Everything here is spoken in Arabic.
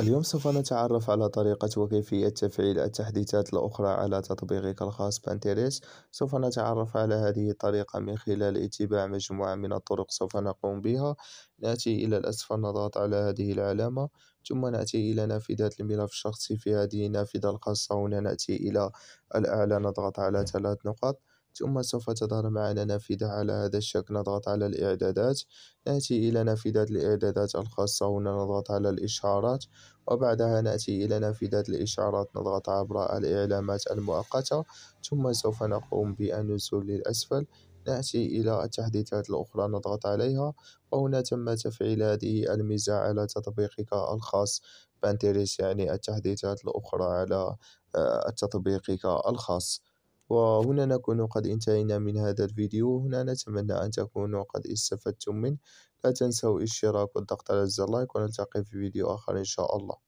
اليوم سوف نتعرف على طريقة وكيفية تفعيل التحديثات الأخرى على تطبيقك الخاص بانتيريس سوف نتعرف على هذه الطريقة من خلال اتباع مجموعة من الطرق سوف نقوم بها نأتي إلى الأسفل نضغط على هذه العلامة ثم نأتي إلى نافذة الملف الشخصي في هذه النافذة الخاصة هنا نأتي إلى الأعلى نضغط على ثلاث نقاط ثم سوف تظهر معنا نافذة على هذا الشكل نضغط على الإعدادات نأتي إلى نافذة الإعدادات الخاصة هنا نضغط على الإشعارات وبعدها نأتي إلى نافذة الإشعارات نضغط عبر الإعلامات المؤقتة ثم سوف نقوم بالنزول للأسفل نأتي إلى التحديثات الأخرى نضغط عليها وهنا تم تفعيل هذه الميزة على تطبيقك الخاص بانتريس يعني التحديثات الأخرى على آه، تطبيقك الخاص وهنا نكون قد انتهينا من هذا الفيديو هنا نتمنى أن تكونوا قد استفدتم منه لا تنسوا الاشتراك والضغط على زر لايك ونلتقي في فيديو آخر إن شاء الله